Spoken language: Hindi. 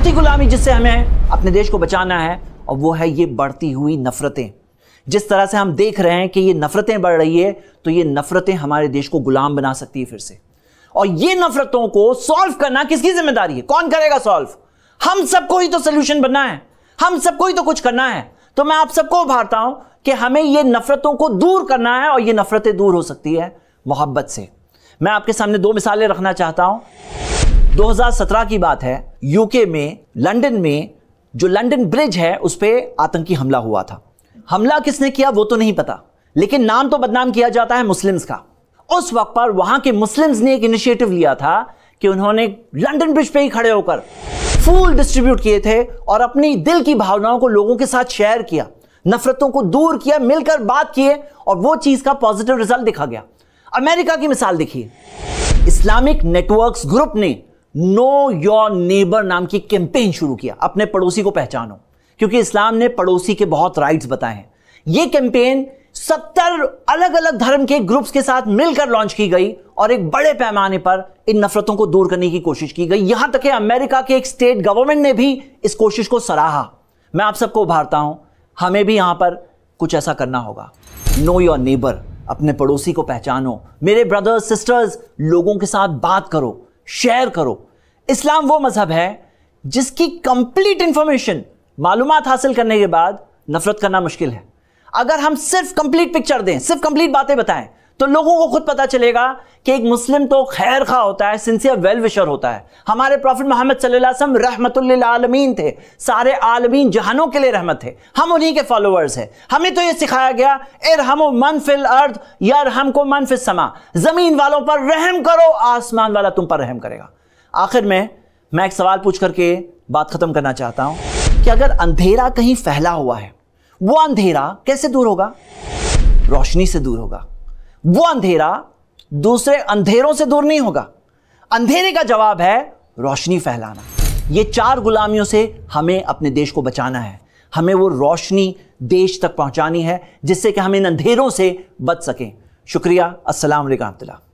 चौथी गुलामी जिससे हमें अपने देश को बचाना है और वो है ये बढ़ती हुई नफ़रतें जिस तरह से हम देख रहे हैं कि ये नफ़रतें बढ़ रही है तो ये नफ़रतें हमारे देश को गुलाम बना सकती है फिर से और ये नफ़रतों को सॉल्व करना किसकी जिम्मेदारी है कौन करेगा सॉल्व हम सबको ही तो सोल्यूशन बनना है हम सबको ही तो कुछ करना है तो मैं आप सबको उभारता हूं कि हमें ये नफ़रतों को दूर करना है और ये नफ़रतें दूर हो सकती है मोहब्बत से मैं आपके सामने दो मिसालें रखना चाहता हूं 2017 की बात है यूके में लंदन में जो लंदन ब्रिज है उस पर आतंकी हमला हुआ था हमला किसने किया वो तो नहीं पता लेकिन नाम तो बदनाम किया जाता है मुस्लिम्स का उस वक्त पर वहां के मुस्लिम्स ने एक इनिशिएटिव लिया था कि उन्होंने लंदन ब्रिज पे ही खड़े होकर फूल डिस्ट्रीब्यूट किए थे और अपनी दिल की भावनाओं को लोगों के साथ शेयर किया नफरतों को दूर किया मिलकर बात किए और वो चीज का पॉजिटिव रिजल्ट देखा गया अमेरिका की मिसाल देखिए इस्लामिक नेटवर्क्स ग्रुप ने नो योर नेबर नाम की कैंपेन शुरू किया अपने पड़ोसी को पहचानो क्योंकि इस्लाम ने पड़ोसी के बहुत राइट्स बताए हैं यह कैंपेन सत्तर अलग अलग धर्म के ग्रुप्स के साथ मिलकर लॉन्च की गई और एक बड़े पैमाने पर इन नफरतों को दूर करने की कोशिश की गई यहां तक कि अमेरिका के एक स्टेट गवर्नमेंट ने भी इस कोशिश को सराहा मैं आप सबको उभारता हूं हमें भी यहां पर कुछ ऐसा करना होगा नो योर नेबर अपने पड़ोसी को पहचानो मेरे ब्रदर्स सिस्टर्स लोगों के साथ बात करो शेयर करो इस्लाम वो मज़हब है जिसकी कंप्लीट इंफॉर्मेशन मालूम हासिल करने के बाद नफरत करना मुश्किल है अगर हम सिर्फ कंप्लीट पिक्चर दें सिर्फ कंप्लीट बातें बताएं तो लोगों को खुद पता चलेगा कि एक मुस्लिम तो खैर खा होता है सिंसियर वेल विशर होता है हमारे प्रॉफिट मोहम्मद सल्लम आलमीन थे सारे आलमीन जहानों के लिए रहमत थे हम उन्हीं के फॉलोअर्स हैं हमें तो ये सिखाया गया एर हम मन फिल अर्थ यार हमको मन फिल समा जमीन वालों पर रहम करो आसमान वाला तुम पर रहम करेगा आखिर में मैं एक सवाल पूछ करके बात ख़त्म करना चाहता हूँ कि अगर अंधेरा कहीं फैला हुआ है वो अंधेरा कैसे दूर होगा रोशनी से दूर होगा वो अंधेरा दूसरे अंधेरों से दूर नहीं होगा अंधेरे का जवाब है रोशनी फैलाना ये चार गुलामियों से हमें अपने देश को बचाना है हमें वो रोशनी देश तक पहुंचानी है जिससे कि हम इन अंधेरों से बच सकें शुक्रिया असल वालेकुम